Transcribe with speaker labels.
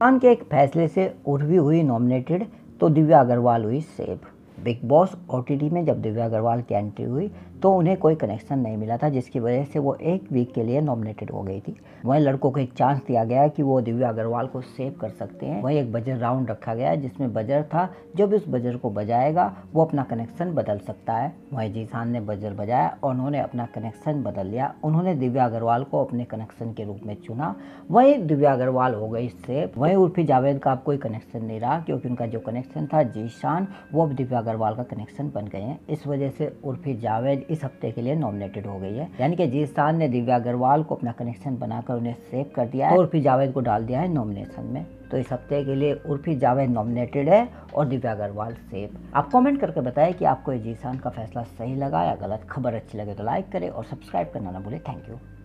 Speaker 1: पाकिस्तान के एक फैसले से उर्वी हुई नॉमिनेटेड तो दिव्या अग्रवाल हुई सेफ बिग बॉस ओ में जब दिव्या अग्रवाल की एंट्री हुई तो उन्हें कोई कनेक्शन नहीं मिला था जिसकी वजह से वो एक वीक के लिए नॉमिनेटेड हो गई थी वहीं लड़कों को एक चांस दिया गया कि वो दिव्या अग्रवाल को सेव कर सकते हैं वहीं एक बजर राउंड रखा गया जिसमें बजर था भी उस बजर को बजाएगा वो अपना कनेक्शन बदल सकता है वहीं जीशान ने बजर बजाया और उन्होंने अपना कनेक्शन बदल लिया उन्होंने दिव्या अग्रवाल को अपने कनेक्शन के रूप में चुना वहीं दिव्या अग्रवाल हो गई सेव वहीं उर्फी जावेद का अब कोई कनेक्शन नहीं रहा क्योंकि उनका जो कनेक्शन था जीशान वो अब दिव्या अग्रवाल का कनेक्शन बन गए हैं इस वजह से उर्फी जावेद इस हफ्ते के लिए नॉमिनेटेड हो गई है यानी कि जीस्तान ने दिव्या अग्रवाल को अपना कनेक्शन बनाकर उन्हें सेव कर दिया है तो उर्फी जावेद को डाल दिया है नॉमिनेशन में तो इस हफ्ते के लिए उर्फी जावेद नॉमिनेटेड है और दिव्या अग्रवाल सेफ आप कमेंट करके बताएं कि आपको जीसान का फैसला सही लगा या गलत खबर अच्छी लगे तो लाइक करें और सब्सक्राइब करना ना भूलें थैंक यू